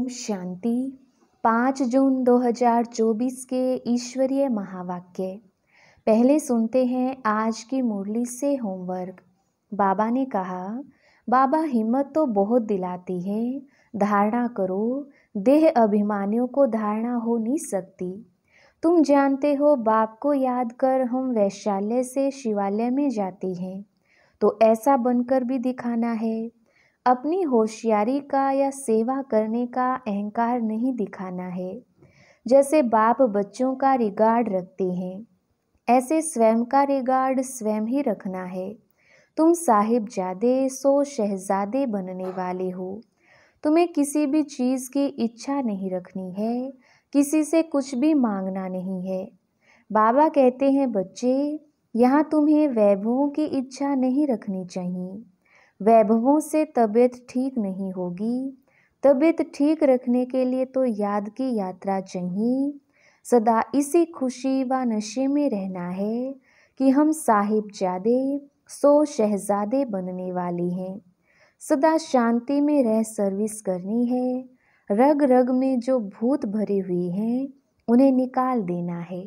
ओम शांति पाँच जून 2024 के ईश्वरीय महावाक्य पहले सुनते हैं आज की मुरली से होमवर्क बाबा ने कहा बाबा हिम्मत तो बहुत दिलाती है धारणा करो देह अभिमानियों को धारणा हो नहीं सकती तुम जानते हो बाप को याद कर हम वैशाल्य से शिवालय में जाते हैं तो ऐसा बनकर भी दिखाना है अपनी होशियारी का या सेवा करने का अहंकार नहीं दिखाना है जैसे बाप बच्चों का रिगार्ड रखते हैं ऐसे स्वयं का रिगार्ड स्वयं ही रखना है तुम साहिबजादे सो शहजादे बनने वाले हो तुम्हें किसी भी चीज़ की इच्छा नहीं रखनी है किसी से कुछ भी मांगना नहीं है बाबा कहते हैं बच्चे यहाँ तुम्हें वैभवों की इच्छा नहीं रखनी चाहिए वैभवों से तबीयत ठीक नहीं होगी तबीयत ठीक रखने के लिए तो याद की यात्रा चाहिए सदा इसी खुशी व नशे में रहना है कि हम साहिब जादे सो शहजादे बनने वाले हैं सदा शांति में रह सर्विस करनी है रग रग में जो भूत भरे हुए हैं उन्हें निकाल देना है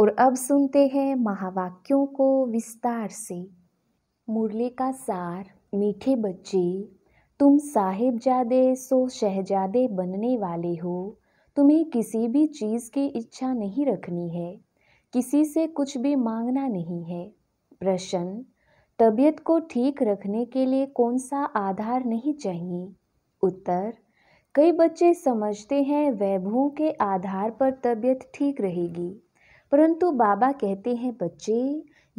और अब सुनते हैं महावाक्यों को विस्तार से मुरली का सार मीठे बच्चे तुम साहिबजादे सो शहजादे बनने वाले हो तुम्हें किसी भी चीज़ की इच्छा नहीं रखनी है किसी से कुछ भी मांगना नहीं है प्रश्न तबीयत को ठीक रखने के लिए कौन सा आधार नहीं चाहिए उत्तर कई बच्चे समझते हैं वैभव के आधार पर तबीयत ठीक रहेगी परंतु बाबा कहते हैं बच्चे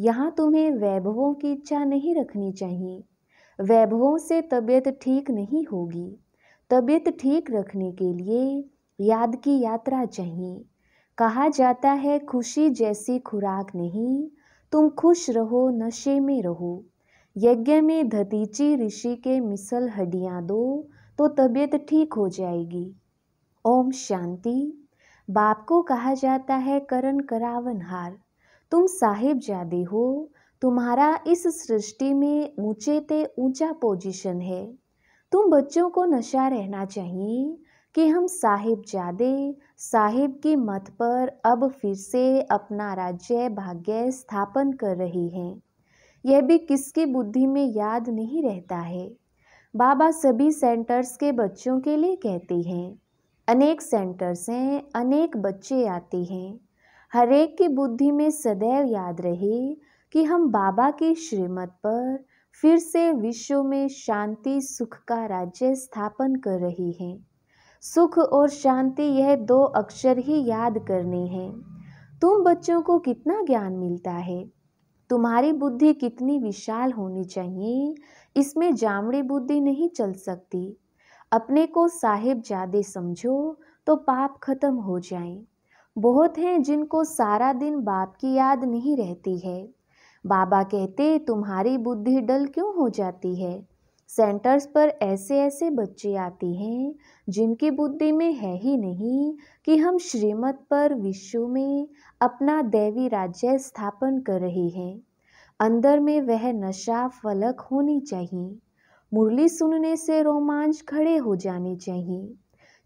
यहाँ तुम्हें वैभवों की इच्छा नहीं रखनी चाहिए वैभवों से तबीयत ठीक नहीं होगी तबीयत ठीक रखने के लिए याद की यात्रा चाहिए कहा जाता है खुशी जैसी खुराक नहीं तुम खुश रहो नशे में रहो यज्ञ में धतीची ऋषि के मिसल हड्डियाँ दो तो तबीयत ठीक हो जाएगी ओम शांति बाप को कहा जाता है करण करावन हार तुम साहिब जादे हो तुम्हारा इस सृष्टि में ऊंचे ते ऊंचा पोजीशन है तुम बच्चों को नशा रहना चाहिए कि हम साहिब जादे साहिब की मत पर अब फिर से अपना राज्य भाग्य स्थापन कर रही हैं यह भी किसकी बुद्धि में याद नहीं रहता है बाबा सभी सेंटर्स के बच्चों के लिए कहते हैं अनेक सेंटर्स हैं अनेक बच्चे आते हैं हर एक की बुद्धि में सदैव याद रहे कि हम बाबा की श्रीमत पर फिर से विश्व में शांति सुख का राज्य स्थापन कर रही हैं सुख और शांति यह दो अक्षर ही याद करने हैं तुम बच्चों को कितना ज्ञान मिलता है तुम्हारी बुद्धि कितनी विशाल होनी चाहिए इसमें जामड़ी बुद्धि नहीं चल सकती अपने को साहिब जादे समझो तो पाप खत्म हो जाए बहुत हैं जिनको सारा दिन बाप की याद नहीं रहती है बाबा कहते तुम्हारी बुद्धि डल क्यों हो जाती है सेंटर्स पर ऐसे ऐसे बच्चे आते हैं जिनकी बुद्धि में है ही नहीं कि हम श्रीमत पर विश्व में अपना दैवी राज्य स्थापन कर रहे हैं अंदर में वह नशा फलक होनी चाहिए मुरली सुनने से रोमांच खड़े हो जाने चाहिए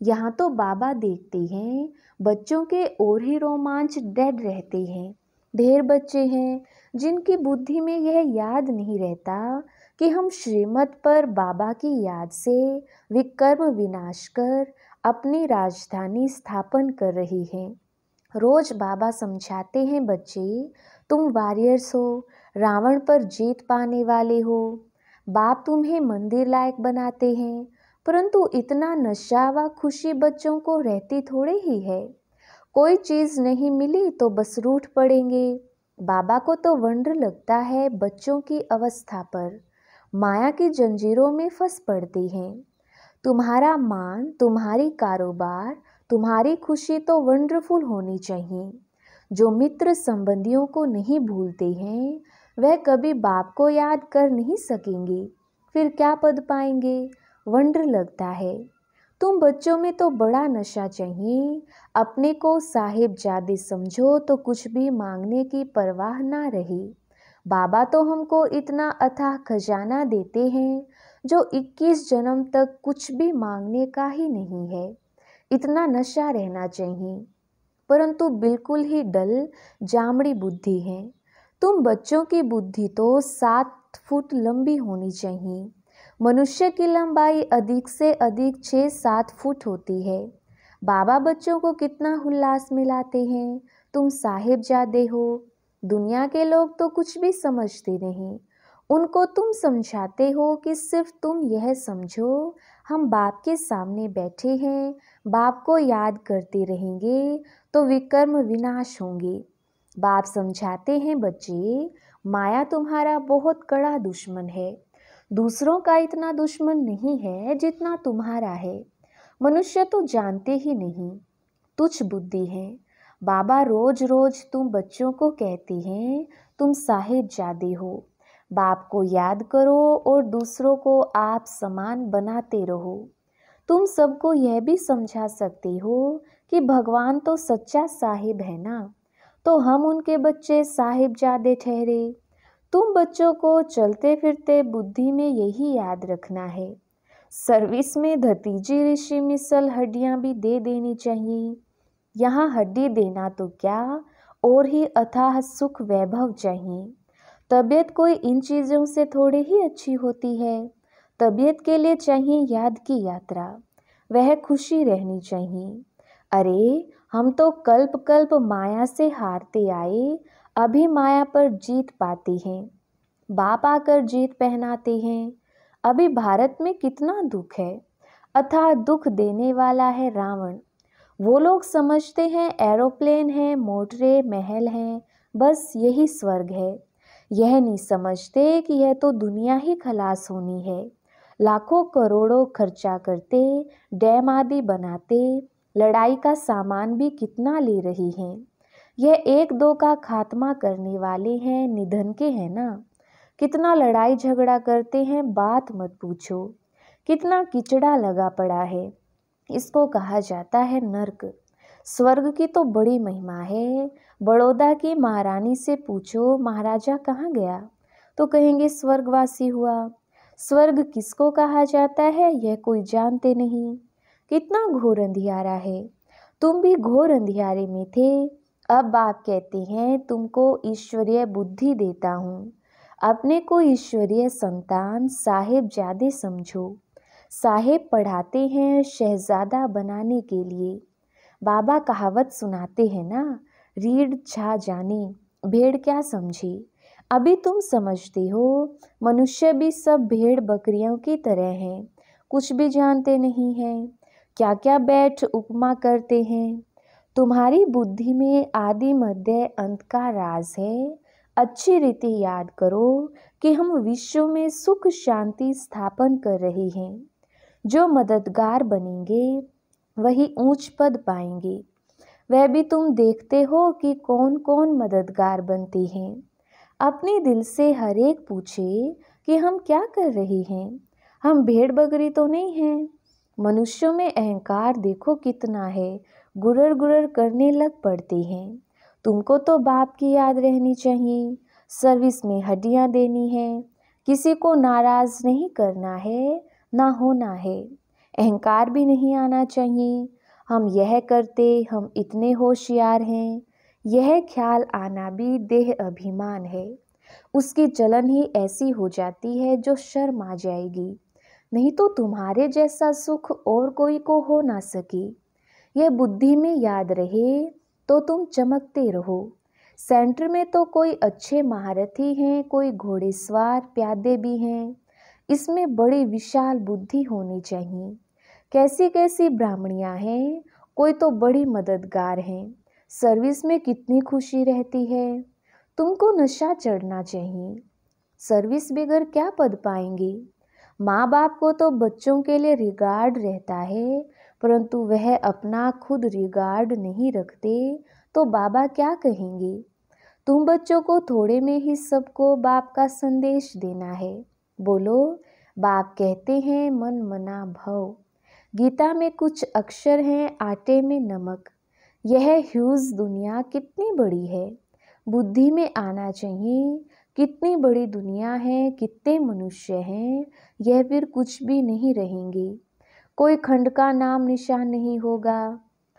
यहाँ तो बाबा देखते हैं बच्चों के और ही रोमांच डेड रहते हैं ढेर बच्चे हैं जिनकी बुद्धि में यह याद नहीं रहता कि हम श्रीमत पर बाबा की याद से विकर्म विनाश कर अपनी राजधानी स्थापन कर रही हैं रोज बाबा समझाते हैं बच्चे तुम वॉरियर्स हो रावण पर जीत पाने वाले हो बाप तुम्हें मंदिर लायक बनाते हैं परंतु इतना नशा व खुशी बच्चों को रहती थोड़े ही है कोई चीज़ नहीं मिली तो बस रूठ पड़ेंगे बाबा को तो वंड लगता है बच्चों की अवस्था पर माया की जंजीरों में फंस पड़ती हैं तुम्हारा मान तुम्हारी कारोबार तुम्हारी खुशी तो वंडरफुल होनी चाहिए जो मित्र संबंधियों को नहीं भूलते हैं वह कभी बाप को याद कर नहीं सकेंगे फिर क्या पद पाएंगे वंडर लगता है तुम बच्चों में तो बड़ा नशा चाहिए अपने को जादे समझो तो कुछ भी मांगने की परवाह ना रही बाबा तो हमको इतना अथाह खजाना देते हैं जो 21 जन्म तक कुछ भी मांगने का ही नहीं है इतना नशा रहना चाहिए परंतु बिल्कुल ही डल जामड़ी बुद्धि है तुम बच्चों की बुद्धि तो सात फुट लंबी होनी चाहिए मनुष्य की लंबाई अधिक से अधिक छः सात फुट होती है बाबा बच्चों को कितना उल्लास मिलाते हैं तुम जादे हो दुनिया के लोग तो कुछ भी समझते नहीं उनको तुम समझाते हो कि सिर्फ तुम यह समझो हम बाप के सामने बैठे हैं बाप को याद करते रहेंगे तो विकर्म विनाश होंगे बाप समझाते हैं बच्चे माया तुम्हारा बहुत कड़ा दुश्मन है दूसरों का इतना दुश्मन नहीं है जितना तुम्हारा है मनुष्य तो जानते ही नहीं तुच्छ बुद्धि है बाबा रोज रोज तुम बच्चों को कहते हैं तुम साहेब जादे हो बाप को याद करो और दूसरों को आप समान बनाते रहो तुम सबको यह भी समझा सकते हो कि भगवान तो सच्चा साहिब है ना तो हम उनके बच्चे जादे ठहरे तुम बच्चों को चलते फिरते बुद्धि में यही याद रखना है सर्विस में धतीजी ऋषि मिसल हड्डियाँ भी दे देनी चाहिए यहाँ हड्डी देना तो क्या और ही अथाह सुख वैभव चाहिए तबीयत कोई इन चीज़ों से थोड़ी ही अच्छी होती है तबीयत के लिए चाहिए याद की यात्रा वह खुशी रहनी चाहिए अरे हम तो कल्प कल्प माया से हारते आए अभी माया पर जीत पाती हैं बाप आकर जीत पहनाते हैं अभी भारत में कितना दुख है अथा दुख देने वाला है रावण वो लोग समझते हैं एरोप्लेन है मोटरे महल हैं बस यही स्वर्ग है यह नहीं समझते कि यह तो दुनिया ही खलास होनी है लाखों करोड़ों खर्चा करते डैम आदि बनाते लड़ाई का सामान भी कितना ले रही हैं यह एक दो का खात्मा करने वाले हैं निधन के हैं ना कितना लड़ाई झगड़ा करते हैं बात मत पूछो कितना किचड़ा लगा पड़ा है इसको कहा जाता है नर्क स्वर्ग की तो बड़ी महिमा है बड़ौदा की महारानी से पूछो महाराजा कहाँ गया तो कहेंगे स्वर्गवासी हुआ स्वर्ग किसको कहा जाता है यह कोई जानते नहीं कितना घोर अंधियारा है तुम भी घोर अंधियारे में थे अब बाप कहते हैं तुमको ईश्वरीय बुद्धि देता हूँ अपने को ईश्वरीय संतान साहेब ज़्यादा समझो साहेब पढ़ाते हैं शहजादा बनाने के लिए बाबा कहावत सुनाते हैं ना रीढ़ छा जाने भेड़ क्या समझे अभी तुम समझते हो मनुष्य भी सब भेड़ बकरियों की तरह हैं कुछ भी जानते नहीं हैं क्या क्या बैठ उपमा करते हैं तुम्हारी बुद्धि में आदि मध्य अंत का राज है अच्छी रीति याद करो कि हम विश्व में सुख शांति स्थापन कर रहे हैं जो मददगार बनेंगे वही ऊंच पद पाएंगे वह भी तुम देखते हो कि कौन कौन मददगार बनती हैं अपने दिल से हर एक पूछे कि हम क्या कर रहे हैं हम भेड़ बकरी तो नहीं हैं मनुष्यों में अहंकार देखो कितना है गुरर गुरर करने लग पड़ते हैं तुमको तो बाप की याद रहनी चाहिए सर्विस में हड्डियाँ देनी है किसी को नाराज़ नहीं करना है ना होना है अहंकार भी नहीं आना चाहिए हम यह करते हम इतने होशियार हैं यह ख्याल आना भी देह अभिमान है उसकी चलन ही ऐसी हो जाती है जो शर्म आ जाएगी नहीं तो तुम्हारे जैसा सुख और कोई को हो ना सके यह बुद्धि में याद रहे तो तुम चमकते रहो सेंटर में तो कोई अच्छे महारथी हैं कोई स्वार प्यादे भी हैं इसमें बड़ी विशाल बुद्धि होनी चाहिए कैसी कैसी ब्राह्मणियाँ हैं कोई तो बड़ी मददगार हैं सर्विस में कितनी खुशी रहती है तुमको नशा चढ़ना चाहिए सर्विस बगैर क्या पद पाएंगे माँ बाप को तो बच्चों के लिए रिगार्ड रहता है परंतु वह अपना खुद रिगार्ड नहीं रखते तो बाबा क्या कहेंगे तुम बच्चों को थोड़े में ही सबको बाप का संदेश देना है बोलो बाप कहते हैं मन मना भव गीता में कुछ अक्षर हैं आटे में नमक यह ह्यूज दुनिया कितनी बड़ी है बुद्धि में आना चाहिए कितनी बड़ी दुनिया है कितने मनुष्य हैं यह फिर कुछ भी नहीं रहेंगे कोई खंड का नाम निशान नहीं होगा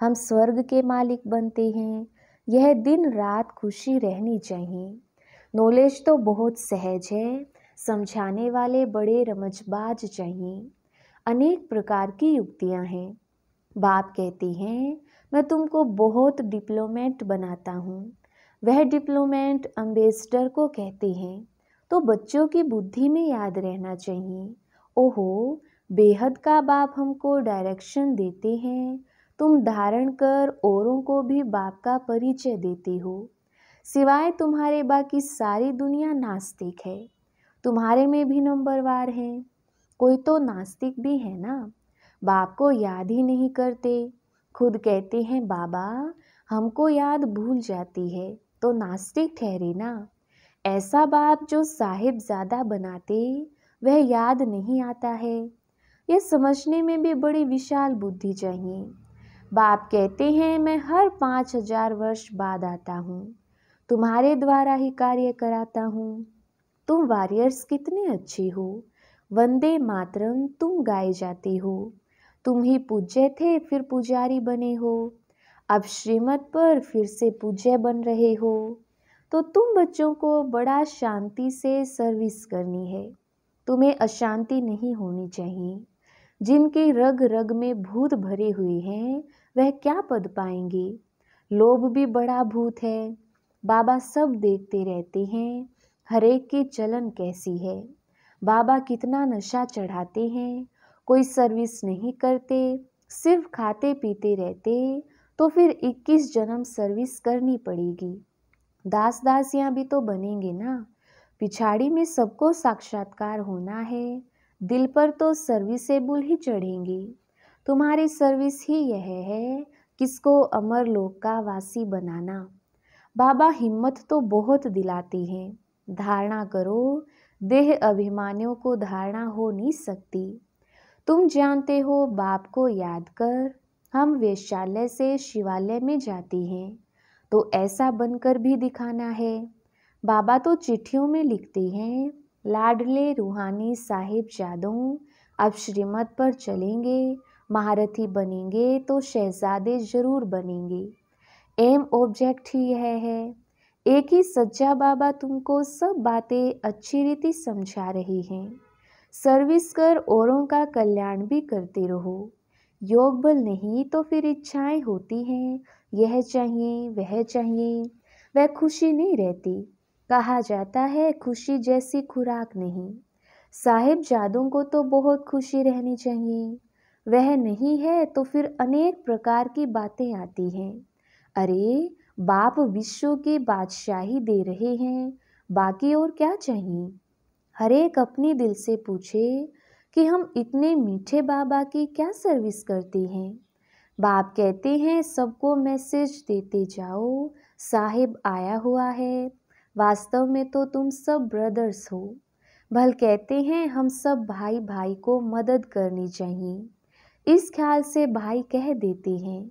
हम स्वर्ग के मालिक बनते हैं यह दिन रात खुशी रहनी चाहिए नॉलेज तो बहुत सहज है समझाने वाले बड़े रमजबाज चाहिए अनेक प्रकार की युक्तियां हैं बाप कहती हैं मैं तुमको बहुत डिप्लोमेट बनाता हूँ वह डिप्लोमेट अम्बेसडर को कहते हैं तो बच्चों की बुद्धि में याद रहना चाहिए ओहो बेहद का बाप हमको डायरेक्शन देते हैं तुम धारण कर औरों को भी बाप का परिचय देते हो सिवाय तुम्हारे बाकी सारी दुनिया नास्तिक है तुम्हारे में भी नंबरवार है कोई तो नास्तिक भी है ना बाप को याद ही नहीं करते खुद कहते हैं बाबा हमको याद भूल जाती है तो नास्तिक ठहरे ना ऐसा बाप जो साहिब ज़्यादा बनाते वह याद नहीं आता है यह समझने में भी बड़ी विशाल बुद्धि चाहिए बाप कहते हैं मैं हर पाँच हजार वर्ष बाद आता हूँ तुम्हारे द्वारा ही कार्य कराता हूँ तुम वॉरियर्स कितने अच्छे हो वंदे मातरम तुम गाए जाते हो तुम ही पूज्य थे फिर पुजारी बने हो अब श्रीमत पर फिर से पूज्य बन रहे हो तो तुम बच्चों को बड़ा शांति से सर्विस करनी है तुम्हें अशांति नहीं होनी चाहिए जिनके रग रग में भूत भरे हुए हैं वह क्या पद पाएंगे लोभ भी बड़ा भूत है बाबा सब देखते रहते हैं हरेक की चलन कैसी है बाबा कितना नशा चढ़ाते हैं कोई सर्विस नहीं करते सिर्फ खाते पीते रहते तो फिर 21 जन्म सर्विस करनी पड़ेगी दास दासियाँ भी तो बनेंगे ना पिछाड़ी में सबको साक्षात्कार होना है दिल पर तो सर्विसेबुल ही चढ़ेंगी तुम्हारी सर्विस ही यह है किसको अमर लोक का वासी बनाना बाबा हिम्मत तो बहुत दिलाती हैं धारणा करो देह अभिमानियों को धारणा हो नहीं सकती तुम जानते हो बाप को याद कर हम वेश्यालय से शिवालय में जाती हैं तो ऐसा बनकर भी दिखाना है बाबा तो चिट्ठियों में लिखते हैं लाडले रूहानी साहिब जादों अब श्रीमत पर चलेंगे महारथी बनेंगे तो शहजादे ज़रूर बनेंगे एम ऑब्जेक्ट ही यह है एक ही सज्जा बाबा तुमको सब बातें अच्छी रीति समझा रही हैं सर्विस कर औरों का कल्याण भी करते रहो योग बल नहीं तो फिर इच्छाएं होती हैं यह चाहिए वह चाहिए वह खुशी नहीं रहती कहा जाता है खुशी जैसी खुराक नहीं साहिब जादों को तो बहुत खुशी रहनी चाहिए वह नहीं है तो फिर अनेक प्रकार की बातें आती हैं अरे बाप विश्व की बादशाही दे रहे हैं बाकी और क्या चाहिए हर एक अपने दिल से पूछे कि हम इतने मीठे बाबा की क्या सर्विस करते हैं बाप कहते हैं सबको मैसेज देते जाओ साहिब आया हुआ है वास्तव में तो तुम सब ब्रदर्स हो भल कहते हैं हम सब भाई भाई को मदद करनी चाहिए इस ख्याल से भाई कह देते हैं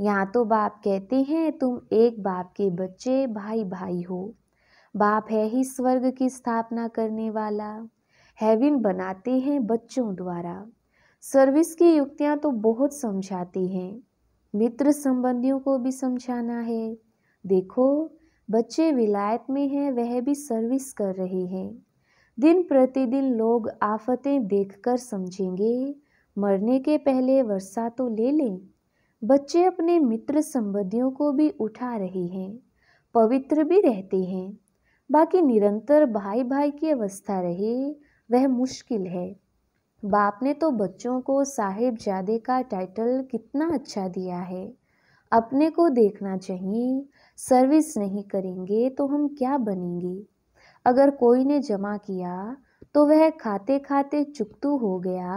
यहाँ तो बाप कहते हैं तुम एक बाप के बच्चे भाई भाई हो बाप है ही स्वर्ग की स्थापना करने वाला हैविन बनाते हैं बच्चों द्वारा सर्विस की युक्तियाँ तो बहुत समझाती हैं मित्र संबंधियों को भी समझाना है देखो बच्चे विलायत में हैं वह भी सर्विस कर रहे हैं दिन प्रतिदिन लोग आफतें देखकर समझेंगे मरने के पहले वर्षा तो ले लें बच्चे अपने मित्र संबंधियों को भी उठा रहे हैं पवित्र भी रहते हैं बाकी निरंतर भाई भाई की अवस्था रहे वह मुश्किल है बाप ने तो बच्चों को साहेब जादे का टाइटल कितना अच्छा दिया है अपने को देखना चाहिए सर्विस नहीं करेंगे तो हम क्या बनेंगे अगर कोई ने जमा किया तो वह खाते खाते चुकतू हो गया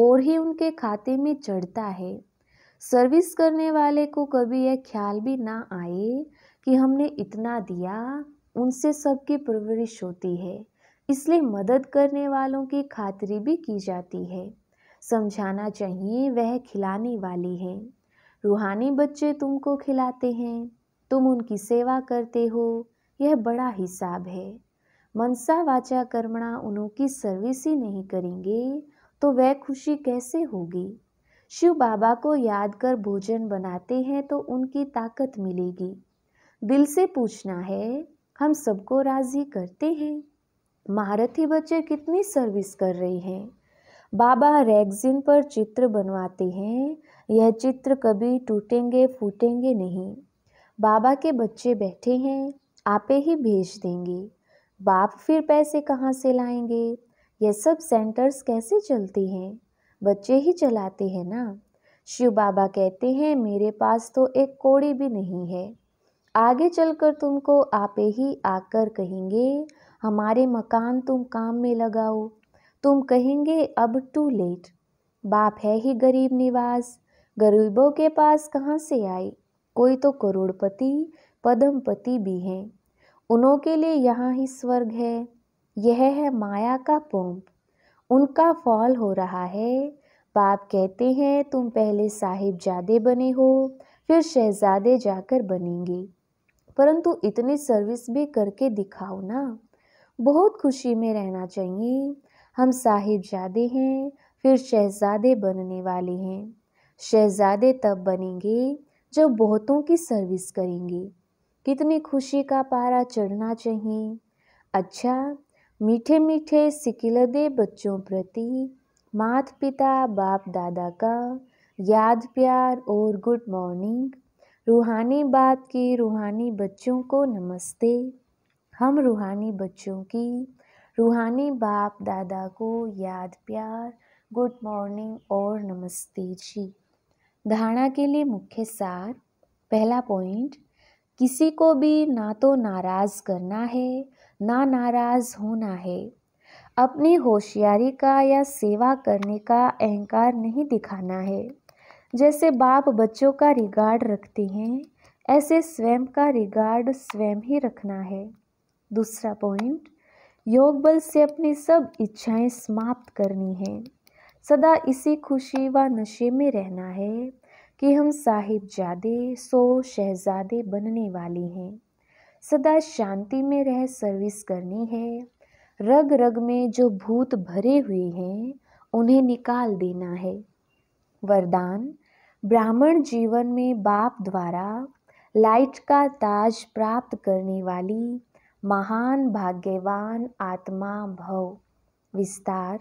और ही उनके खाते में चढ़ता है सर्विस करने वाले को कभी यह ख्याल भी ना आए कि हमने इतना दिया उनसे सबकी परवरिश होती है इसलिए मदद करने वालों की खातरी भी की जाती है समझाना चाहिए वह खिलाने वाली है रूहानी बच्चे तुमको खिलाते हैं तुम उनकी सेवा करते हो यह बड़ा हिसाब है मनसा वाचा कर्मणा उनकी सर्विस ही नहीं करेंगे तो वह खुशी कैसे होगी शिव बाबा को याद कर भोजन बनाते हैं तो उनकी ताकत मिलेगी दिल से पूछना है हम सबको राजी करते हैं महारथी बच्चे कितनी सर्विस कर रहे हैं बाबा रैगजिन पर चित्र बनवाते हैं यह चित्र कभी टूटेंगे फूटेंगे नहीं बाबा के बच्चे बैठे हैं आपे ही भेज देंगे बाप फिर पैसे कहाँ से लाएंगे यह सब सेंटर्स कैसे चलते हैं बच्चे ही चलाते हैं ना शिव बाबा कहते हैं मेरे पास तो एक कोड़ी भी नहीं है आगे चलकर तुमको आपे ही आकर कहेंगे हमारे मकान तुम काम में लगाओ तुम कहेंगे अब टू लेट बाप है ही गरीब निवास गरीबों के पास कहाँ से आई कोई तो करोड़पति पदमपति भी हैं उनों के लिए यहाँ ही स्वर्ग है यह है माया का पंप उनका फॉल हो रहा है बाप कहते हैं तुम पहले जादे बने हो फिर शहजादे जाकर बनेंगे परंतु इतनी सर्विस भी करके दिखाओ ना बहुत खुशी में रहना चाहिए हम जादे हैं फिर शहजादे बनने वाले हैं शहजादे तब बनेंगे जो बहुतों की सर्विस करेंगे कितनी खुशी का पारा चढ़ना चाहिए अच्छा मीठे मीठे सिकिलदे बच्चों प्रति मात पिता बाप दादा का याद प्यार और गुड मॉर्निंग रूहानी बात की रूहानी बच्चों को नमस्ते हम रूहानी बच्चों की रूहानी बाप दादा को याद प्यार गुड मॉर्निंग और नमस्ते जी धारणा के लिए मुख्य सार पहला पॉइंट किसी को भी ना तो नाराज़ करना है ना नाराज़ होना है अपनी होशियारी का या सेवा करने का अहंकार नहीं दिखाना है जैसे बाप बच्चों का रिगार्ड रखते हैं ऐसे स्वयं का रिगार्ड स्वयं ही रखना है दूसरा पॉइंट योग बल से अपनी सब इच्छाएं समाप्त करनी है सदा इसी खुशी व नशे में रहना है कि हम साहिबजादे सो शहजादे बनने वाले हैं सदा शांति में रह सर्विस करनी है रग रग में जो भूत भरे हुए हैं उन्हें निकाल देना है वरदान ब्राह्मण जीवन में बाप द्वारा लाइट का ताज प्राप्त करने वाली महान भाग्यवान आत्मा भव विस्तार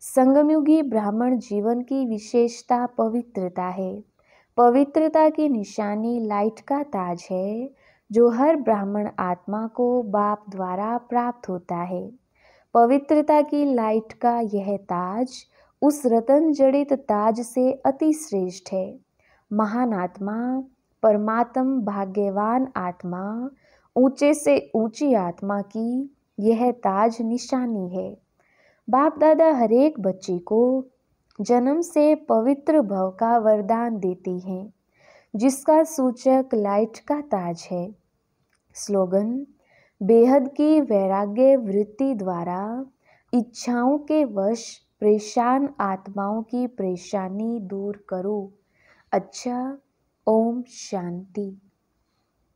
संगमयुगी ब्राह्मण जीवन की विशेषता पवित्रता है पवित्रता की निशानी लाइट का ताज है जो हर ब्राह्मण आत्मा को बाप द्वारा प्राप्त होता है पवित्रता की लाइट का यह ताज उस रतन जड़ित ताज से अति श्रेष्ठ है महान आत्मा परमात्म भाग्यवान आत्मा ऊंचे से ऊंची आत्मा की यह ताज निशानी है बाप दादा हरेक बच्चे को जन्म से पवित्र भव का वरदान देती हैं जिसका सूचक लाइट का ताज है स्लोगन बेहद की वैराग्य वृत्ति द्वारा इच्छाओं के वश परेशान आत्माओं की परेशानी दूर करो अच्छा ओम शांति